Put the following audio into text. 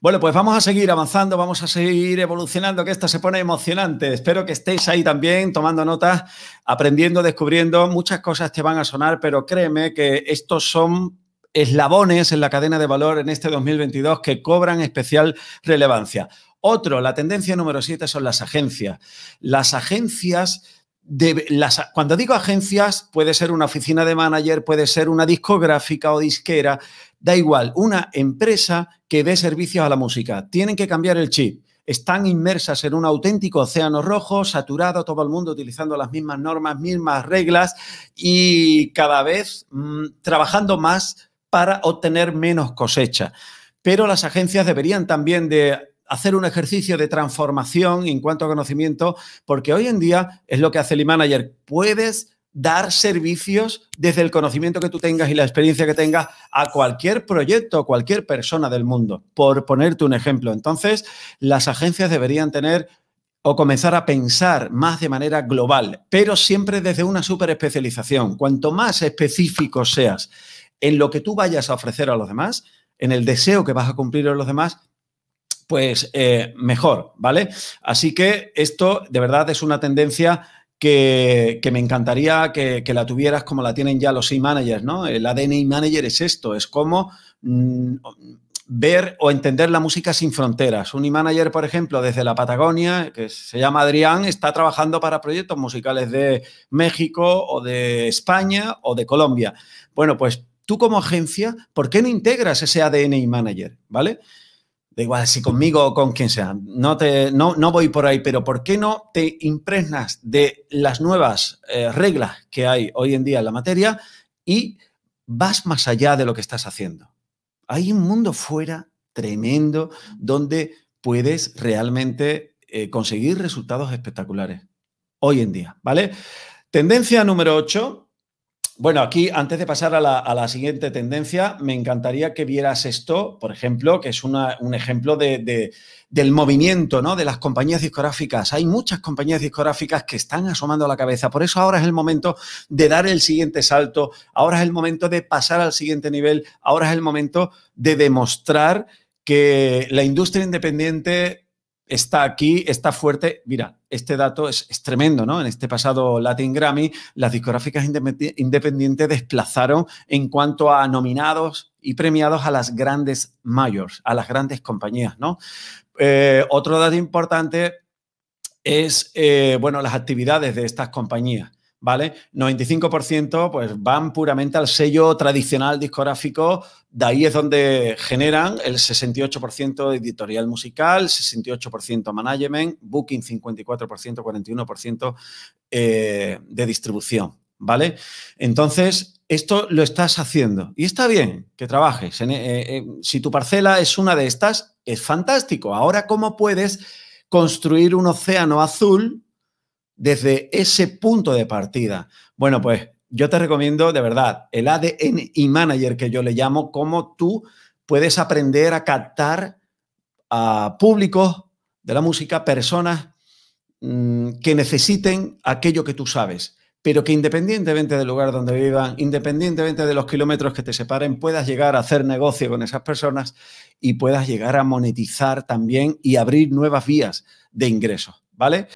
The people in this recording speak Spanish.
Bueno, pues vamos a seguir avanzando, vamos a seguir evolucionando, que esto se pone emocionante. Espero que estéis ahí también tomando notas, aprendiendo, descubriendo. Muchas cosas te van a sonar, pero créeme que estos son eslabones en la cadena de valor en este 2022 que cobran especial relevancia. Otro, la tendencia número 7 son las agencias. Las agencias las, cuando digo agencias, puede ser una oficina de manager, puede ser una discográfica o disquera, da igual, una empresa que dé servicios a la música. Tienen que cambiar el chip. Están inmersas en un auténtico océano rojo, saturado, todo el mundo utilizando las mismas normas, mismas reglas y cada vez mm, trabajando más para obtener menos cosecha. Pero las agencias deberían también de hacer un ejercicio de transformación en cuanto a conocimiento, porque hoy en día es lo que hace el e-manager. Puedes dar servicios desde el conocimiento que tú tengas y la experiencia que tengas a cualquier proyecto, cualquier persona del mundo, por ponerte un ejemplo. Entonces, las agencias deberían tener o comenzar a pensar más de manera global, pero siempre desde una super especialización. Cuanto más específico seas en lo que tú vayas a ofrecer a los demás, en el deseo que vas a cumplir a los demás, pues eh, mejor, ¿vale? Así que esto de verdad es una tendencia que, me encantaría que, la tuvieras como la tienen ya los e-managers, ¿no? El ADN manager es esto, es como mm, ver o entender la música sin fronteras. Un e-manager, por ejemplo, desde la Patagonia, que se llama Adrián, está trabajando para proyectos musicales de México o de España o de Colombia. Bueno, pues tú como agencia, ¿por qué no integras ese ADN e-manager, ¿vale? da igual si conmigo o con quien sea, no, te, no, no voy por ahí, pero ¿por qué no te impregnas de las nuevas eh, reglas que hay hoy en día en la materia y vas más allá de lo que estás haciendo? Hay un mundo fuera tremendo donde puedes realmente eh, conseguir resultados espectaculares hoy en día, ¿vale? Tendencia número 8, bueno, aquí antes de pasar a la, siguiente tendencia, me encantaría que vieras esto, por ejemplo, que es un ejemplo del movimiento ¿no? de las compañías discográficas. Hay muchas compañías discográficas que están asomando la cabeza, por eso ahora es el momento de dar el siguiente salto, ahora es el momento de pasar al siguiente nivel, ahora es el momento de demostrar que la industria independiente está aquí, está fuerte. Mira, este dato es, tremendo, ¿no? En este pasado Latin Grammy, las discográficas independientes desplazaron en cuanto a nominados y premiados a las grandes mayors, a las grandes compañías, ¿no? Eh, otro dato importante es, eh, bueno, las actividades de estas compañías. ¿vale? 95% pues van puramente al sello tradicional discográfico, de ahí es donde generan el 68% de editorial musical, 68% management, booking 54%, 41% eh, de distribución, ¿vale? Entonces, esto lo estás haciendo y está bien que trabajes. Eh, eh, si tu parcela es una de estas, es fantástico. Ahora, ¿cómo puedes construir un océano azul desde ese punto de partida? Bueno, pues yo te recomiendo de verdad el ADN y manager que yo le llamo, cómo tú puedes aprender a captar a públicos de la música, personas mm, que necesiten aquello que tú sabes, pero que independientemente del lugar donde vivan, independientemente de los kilómetros que te separen, puedas llegar a hacer negocio con esas personas y puedas llegar a monetizar también y abrir nuevas vías de ingresos, ¿vale?